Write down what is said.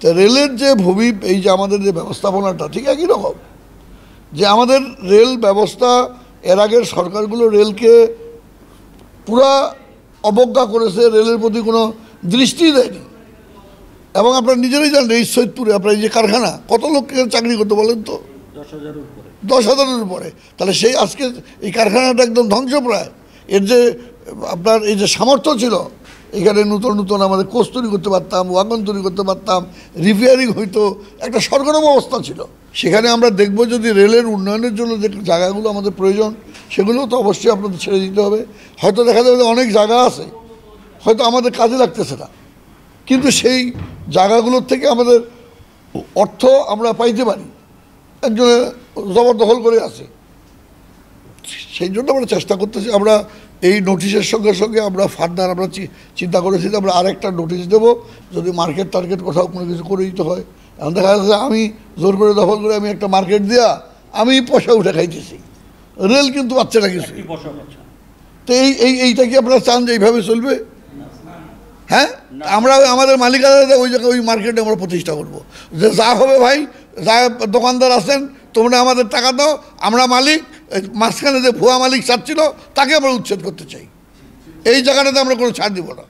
তো রেলের যে ভবি এই যে আমাদের যে ব্যবস্থাপনাটা ঠিক একই রকম যে আমাদের রেল ব্যবস্থা এর আগের সরকারগুলো রেলকে পুরা অবজ্ঞা করেছে রেলের প্রতি কোনো দৃষ্টি দেয়নি এবং আপনার নিজেরাই জানেন এই সৈদপুরে আপনার এই যে কারখানা কত লোককে চাকরি করতে বলেন তো দশ হাজারের উপরে তাহলে সেই আজকে এই কারখানাটা একদম ধ্বংসপ্রায় এর যে আপনার এই যে সামর্থ্য ছিল এখানে নতুন নতুন আমাদের কোচ তৈরি করতে পারতাম ওয়াগন তৈরি করতে পারতাম রিপেয়ারিং হইতো একটা সরগরম অবস্থা ছিল সেখানে আমরা দেখব যদি রেলের উন্নয়নের জন্য যে জায়গাগুলো আমাদের প্রয়োজন সেগুলো তো অবশ্যই আপনাদের ছেড়ে দিতে হবে হয়তো দেখা যাবে অনেক জায়গা আছে হয়তো আমাদের কাজে লাগতেছে না কিন্তু সেই জায়গাগুলোর থেকে আমাদের অর্থ আমরা পাইতে পারি একজনে জবরদখল করে আছে সেই জন্য আমরা চেষ্টা করতেছি আমরা এই নোটিশের সঙ্গে সঙ্গে আমরা ফার্দার আমরা চিন্তা করেছি যে আমরা আরেকটা নোটিশ দেবো যদি মার্কেট টার্গেট কোথাও কোনো কিছু করে দিতে হয় এখন দেখা যাচ্ছে আমি জোর করে দখল করে আমি একটা মার্কেট দেওয়া আমি পয়সা উঠে খাইতেছি রেল কিন্তু পাচ্ছে না কিছু তো এই এই এইটা কি আপনারা চান যে এইভাবে চলবে হ্যাঁ আমরা আমাদের মালিকাদের ওই জায়গায় ওই মার্কেটে আমরা প্রতিষ্ঠা করবো যে যা হবে ভাই যা দোকানদার আছেন তোমরা আমাদের টাকা দাও আমরা মালিক মাঝখানে যে ভুয়া মালিক ছাড় ছিল তাকে আমরা উচ্ছেদ করতে চাই এই জায়গাটাতে আমরা কোনো ছাড় দিব না